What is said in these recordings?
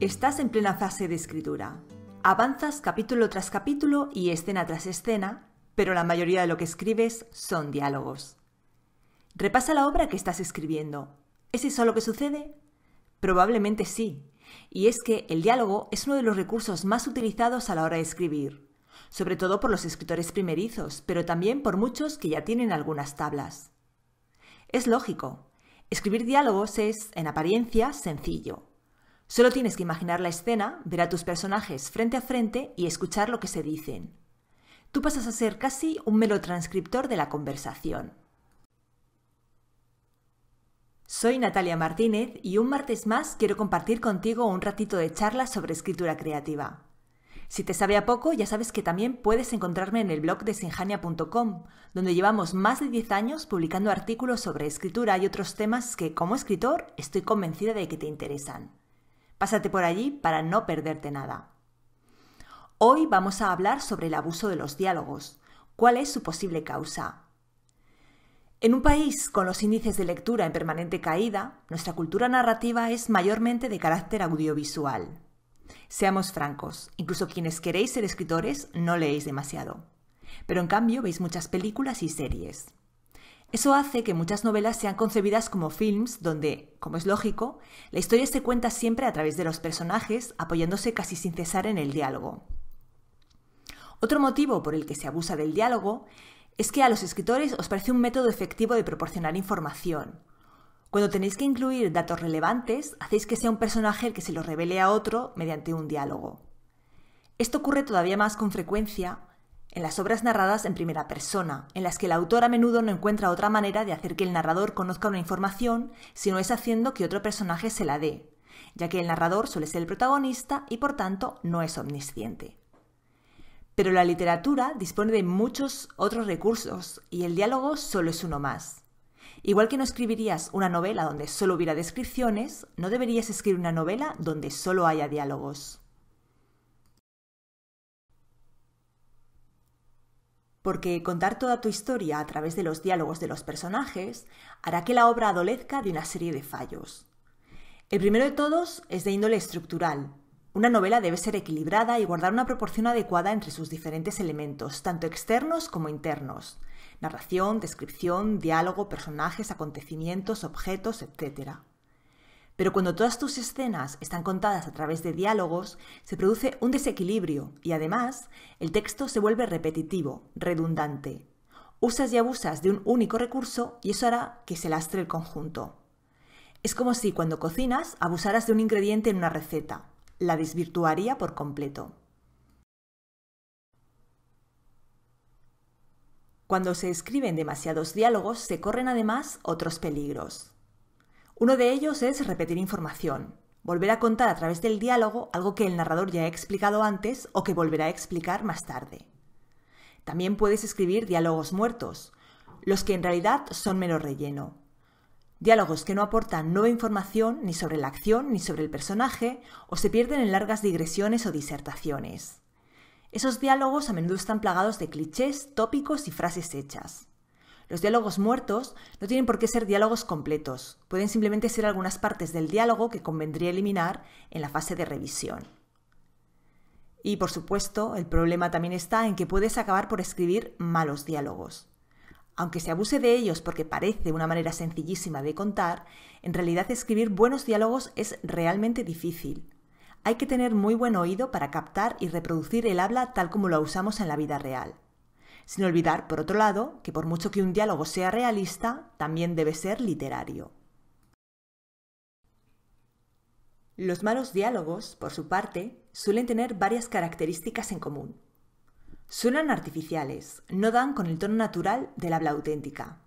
Estás en plena fase de escritura. Avanzas capítulo tras capítulo y escena tras escena, pero la mayoría de lo que escribes son diálogos. Repasa la obra que estás escribiendo. ¿Es eso lo que sucede? Probablemente sí. Y es que el diálogo es uno de los recursos más utilizados a la hora de escribir, sobre todo por los escritores primerizos, pero también por muchos que ya tienen algunas tablas. Es lógico. Escribir diálogos es, en apariencia, sencillo. Solo tienes que imaginar la escena, ver a tus personajes frente a frente y escuchar lo que se dicen. Tú pasas a ser casi un mero transcriptor de la conversación. Soy Natalia Martínez y un martes más quiero compartir contigo un ratito de charla sobre escritura creativa. Si te sabe a poco, ya sabes que también puedes encontrarme en el blog de sinjania.com, donde llevamos más de 10 años publicando artículos sobre escritura y otros temas que, como escritor, estoy convencida de que te interesan. Pásate por allí para no perderte nada. Hoy vamos a hablar sobre el abuso de los diálogos. ¿Cuál es su posible causa? En un país con los índices de lectura en permanente caída, nuestra cultura narrativa es mayormente de carácter audiovisual. Seamos francos, incluso quienes queréis ser escritores no leéis demasiado. Pero en cambio veis muchas películas y series. Eso hace que muchas novelas sean concebidas como films donde, como es lógico, la historia se cuenta siempre a través de los personajes, apoyándose casi sin cesar en el diálogo. Otro motivo por el que se abusa del diálogo es que a los escritores os parece un método efectivo de proporcionar información. Cuando tenéis que incluir datos relevantes, hacéis que sea un personaje el que se lo revele a otro mediante un diálogo. Esto ocurre todavía más con frecuencia en las obras narradas en primera persona, en las que el autor a menudo no encuentra otra manera de hacer que el narrador conozca una información sino es haciendo que otro personaje se la dé, ya que el narrador suele ser el protagonista y por tanto no es omnisciente. Pero la literatura dispone de muchos otros recursos y el diálogo solo es uno más. Igual que no escribirías una novela donde solo hubiera descripciones, no deberías escribir una novela donde solo haya diálogos. porque contar toda tu historia a través de los diálogos de los personajes hará que la obra adolezca de una serie de fallos. El primero de todos es de índole estructural. Una novela debe ser equilibrada y guardar una proporción adecuada entre sus diferentes elementos, tanto externos como internos. Narración, descripción, diálogo, personajes, acontecimientos, objetos, etc. Pero cuando todas tus escenas están contadas a través de diálogos, se produce un desequilibrio y además el texto se vuelve repetitivo, redundante. Usas y abusas de un único recurso y eso hará que se lastre el conjunto. Es como si cuando cocinas abusaras de un ingrediente en una receta. La desvirtuaría por completo. Cuando se escriben demasiados diálogos se corren además otros peligros. Uno de ellos es repetir información, volver a contar a través del diálogo algo que el narrador ya ha explicado antes o que volverá a explicar más tarde. También puedes escribir diálogos muertos, los que en realidad son menos relleno. Diálogos que no aportan nueva información ni sobre la acción ni sobre el personaje o se pierden en largas digresiones o disertaciones. Esos diálogos a menudo están plagados de clichés, tópicos y frases hechas. Los diálogos muertos no tienen por qué ser diálogos completos, pueden simplemente ser algunas partes del diálogo que convendría eliminar en la fase de revisión. Y por supuesto, el problema también está en que puedes acabar por escribir malos diálogos. Aunque se abuse de ellos porque parece una manera sencillísima de contar, en realidad escribir buenos diálogos es realmente difícil. Hay que tener muy buen oído para captar y reproducir el habla tal como lo usamos en la vida real sin olvidar, por otro lado, que por mucho que un diálogo sea realista, también debe ser literario. Los malos diálogos, por su parte, suelen tener varias características en común. Suenan artificiales, no dan con el tono natural del habla auténtica.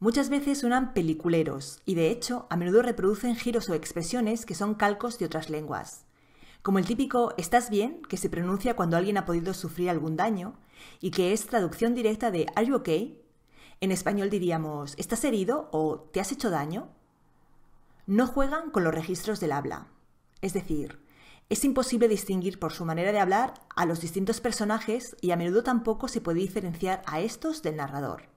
Muchas veces suenan peliculeros y de hecho a menudo reproducen giros o expresiones que son calcos de otras lenguas, como el típico ¿estás bien? que se pronuncia cuando alguien ha podido sufrir algún daño, y que es traducción directa de Are you okay? En español diríamos ¿estás herido o te has hecho daño? No juegan con los registros del habla. Es decir, es imposible distinguir por su manera de hablar a los distintos personajes y a menudo tampoco se puede diferenciar a estos del narrador.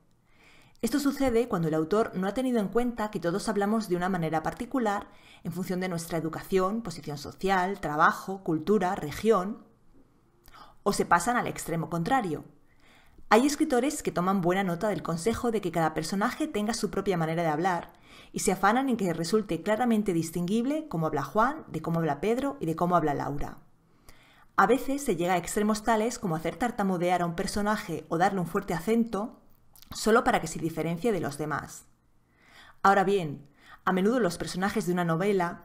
Esto sucede cuando el autor no ha tenido en cuenta que todos hablamos de una manera particular en función de nuestra educación, posición social, trabajo, cultura, región, o se pasan al extremo contrario. Hay escritores que toman buena nota del consejo de que cada personaje tenga su propia manera de hablar y se afanan en que resulte claramente distinguible cómo habla Juan, de cómo habla Pedro y de cómo habla Laura. A veces se llega a extremos tales como hacer tartamudear a un personaje o darle un fuerte acento solo para que se diferencie de los demás. Ahora bien, a menudo los personajes de una novela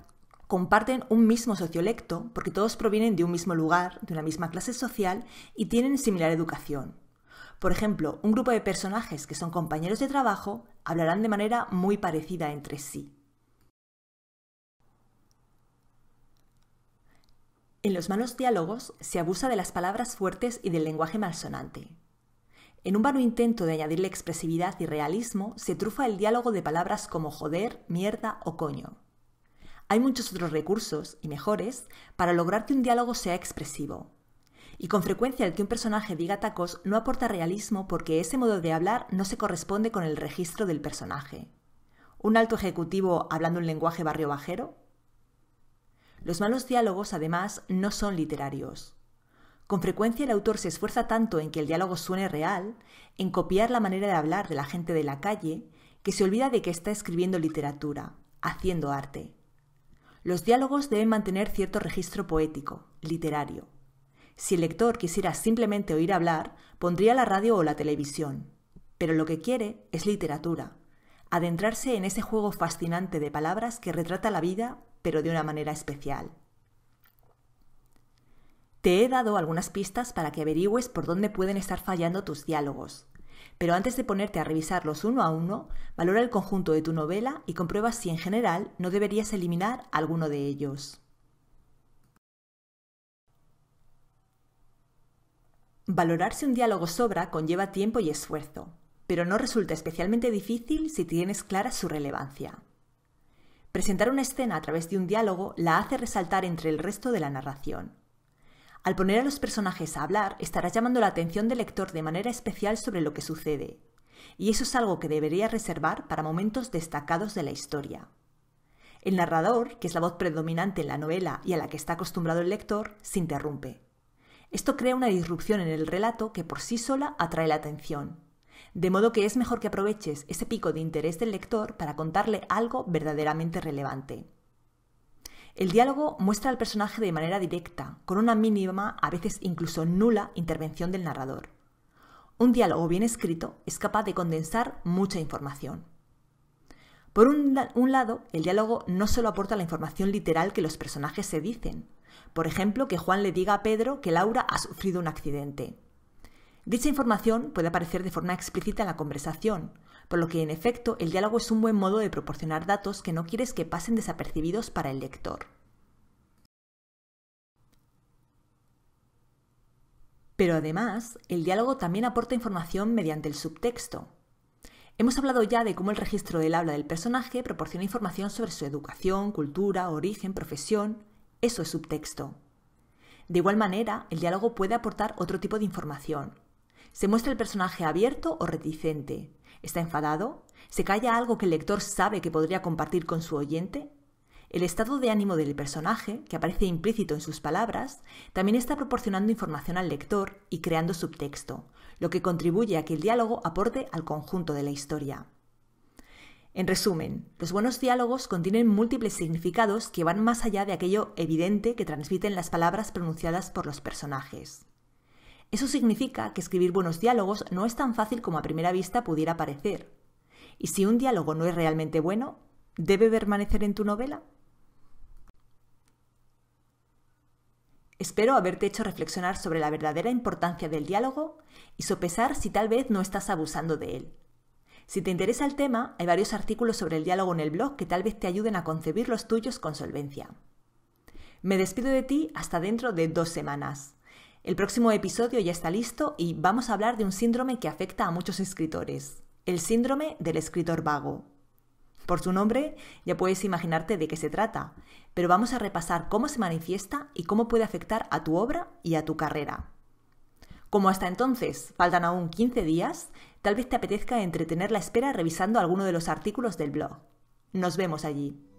comparten un mismo sociolecto porque todos provienen de un mismo lugar, de una misma clase social y tienen similar educación. Por ejemplo, un grupo de personajes que son compañeros de trabajo hablarán de manera muy parecida entre sí. En los malos diálogos se abusa de las palabras fuertes y del lenguaje malsonante. En un vano intento de añadirle expresividad y realismo, se trufa el diálogo de palabras como joder, mierda o coño. Hay muchos otros recursos, y mejores, para lograr que un diálogo sea expresivo. Y con frecuencia el que un personaje diga tacos no aporta realismo porque ese modo de hablar no se corresponde con el registro del personaje. ¿Un alto ejecutivo hablando un lenguaje barrio bajero? Los malos diálogos, además, no son literarios. Con frecuencia el autor se esfuerza tanto en que el diálogo suene real, en copiar la manera de hablar de la gente de la calle, que se olvida de que está escribiendo literatura, haciendo arte. Los diálogos deben mantener cierto registro poético, literario. Si el lector quisiera simplemente oír hablar, pondría la radio o la televisión. Pero lo que quiere es literatura, adentrarse en ese juego fascinante de palabras que retrata la vida, pero de una manera especial. Te he dado algunas pistas para que averigües por dónde pueden estar fallando tus diálogos. Pero antes de ponerte a revisarlos uno a uno, valora el conjunto de tu novela y comprueba si en general no deberías eliminar alguno de ellos. Valorar si un diálogo sobra conlleva tiempo y esfuerzo, pero no resulta especialmente difícil si tienes clara su relevancia. Presentar una escena a través de un diálogo la hace resaltar entre el resto de la narración. Al poner a los personajes a hablar, estarás llamando la atención del lector de manera especial sobre lo que sucede. Y eso es algo que debería reservar para momentos destacados de la historia. El narrador, que es la voz predominante en la novela y a la que está acostumbrado el lector, se interrumpe. Esto crea una disrupción en el relato que por sí sola atrae la atención. De modo que es mejor que aproveches ese pico de interés del lector para contarle algo verdaderamente relevante. El diálogo muestra al personaje de manera directa, con una mínima, a veces incluso nula, intervención del narrador. Un diálogo bien escrito es capaz de condensar mucha información. Por un, lado, el diálogo no solo aporta la información literal que los personajes se dicen, por ejemplo, que Juan le diga a Pedro que Laura ha sufrido un accidente. Dicha información puede aparecer de forma explícita en la conversación, por lo que en efecto el diálogo es un buen modo de proporcionar datos que no quieres que pasen desapercibidos para el lector. Pero además, el diálogo también aporta información mediante el subtexto. Hemos hablado ya de cómo el registro del habla del personaje proporciona información sobre su educación, cultura, origen, profesión. Eso es subtexto. De igual manera, el diálogo puede aportar otro tipo de información. Se muestra el personaje abierto o reticente. ¿Está enfadado? ¿Se calla algo que el lector sabe que podría compartir con su oyente? El estado de ánimo del personaje, que aparece implícito en sus palabras, también está proporcionando información al lector y creando subtexto, lo que contribuye a que el diálogo aporte al conjunto de la historia. En resumen, los buenos diálogos contienen múltiples significados que van más allá de aquello evidente que transmiten las palabras pronunciadas por los personajes. Eso significa que escribir buenos diálogos no es tan fácil como a primera vista pudiera parecer. Y si un diálogo no es realmente bueno, ¿debe permanecer en tu novela? Espero haberte hecho reflexionar sobre la verdadera importancia del diálogo y sopesar si tal vez no estás abusando de él. Si te interesa el tema, hay varios artículos sobre el diálogo en el blog que tal vez te ayuden a concebir los tuyos con solvencia. Me despido de ti hasta dentro de dos semanas. El próximo episodio ya está listo y vamos a hablar de un síndrome que afecta a muchos escritores, el síndrome del escritor vago. Por su nombre ya puedes imaginarte de qué se trata, pero vamos a repasar cómo se manifiesta y cómo puede afectar a tu obra y a tu carrera. Como hasta entonces faltan aún 15 días, tal vez te apetezca entretener la espera revisando alguno de los artículos del blog. Nos vemos allí.